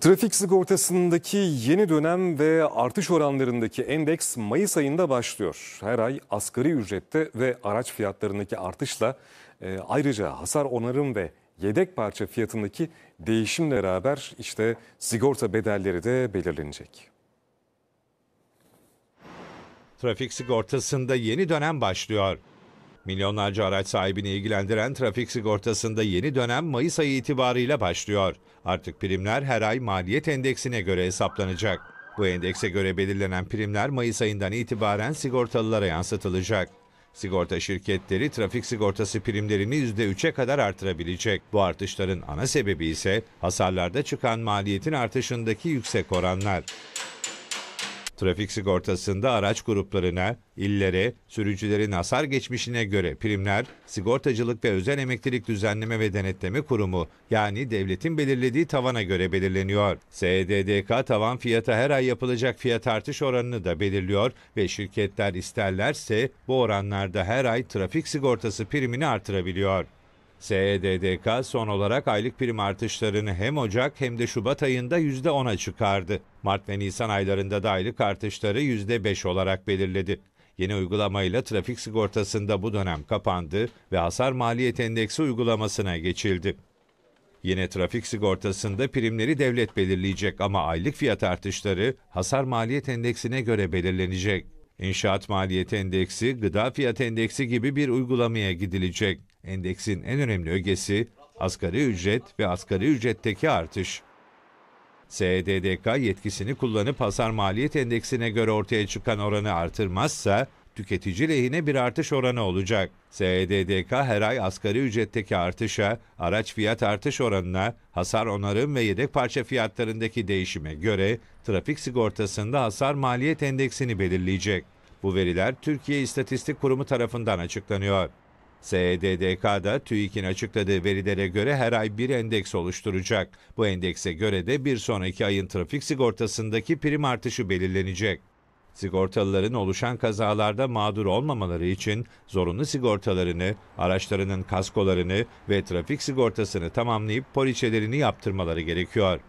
Trafik sigortasındaki yeni dönem ve artış oranlarındaki endeks Mayıs ayında başlıyor. Her ay asgari ücrette ve araç fiyatlarındaki artışla e, ayrıca hasar onarım ve yedek parça fiyatındaki değişimle beraber işte sigorta bedelleri de belirlenecek. Trafik sigortasında yeni dönem başlıyor. Milyonlarca araç sahibini ilgilendiren trafik sigortasında yeni dönem Mayıs ayı itibarıyla başlıyor. Artık primler her ay maliyet endeksine göre hesaplanacak. Bu endekse göre belirlenen primler Mayıs ayından itibaren sigortalılara yansıtılacak. Sigorta şirketleri trafik sigortası primlerini %3'e kadar artırabilecek. Bu artışların ana sebebi ise hasarlarda çıkan maliyetin artışındaki yüksek oranlar. Trafik sigortasında araç gruplarına, illere, sürücülerin hasar geçmişine göre primler, sigortacılık ve özel emeklilik düzenleme ve denetleme kurumu yani devletin belirlediği tavana göre belirleniyor. SDDK tavan fiyata her ay yapılacak fiyat artış oranını da belirliyor ve şirketler isterlerse bu oranlarda her ay trafik sigortası primini artırabiliyor. SEDDK son olarak aylık prim artışlarını hem Ocak hem de Şubat ayında %10'a çıkardı. Mart ve Nisan aylarında da aylık artışları %5 olarak belirledi. Yeni uygulamayla trafik sigortasında bu dönem kapandı ve hasar maliyet endeksi uygulamasına geçildi. Yine trafik sigortasında primleri devlet belirleyecek ama aylık fiyat artışları hasar maliyet endeksine göre belirlenecek. İnşaat Maliyet endeksi, gıda fiyat endeksi gibi bir uygulamaya gidilecek. Endeksin en önemli ögesi asgari ücret ve asgari ücretteki artış. SDDK e yetkisini kullanıp hasar maliyet endeksine göre ortaya çıkan oranı artırmazsa tüketici lehine bir artış oranı olacak. SEDDK her ay asgari ücretteki artışa, araç fiyat artış oranına, hasar onarım ve yedek parça fiyatlarındaki değişime göre trafik sigortasında hasar maliyet endeksini belirleyecek. Bu veriler Türkiye İstatistik Kurumu tarafından açıklanıyor. SEDDK'da TÜİK'in açıkladığı verilere göre her ay bir endeks oluşturacak. Bu endekse göre de bir sonraki ayın trafik sigortasındaki prim artışı belirlenecek sigortalıların oluşan kazalarda mağdur olmamaları için zorunlu sigortalarını, araçlarının kaskolarını ve trafik sigortasını tamamlayıp poliçelerini yaptırmaları gerekiyor.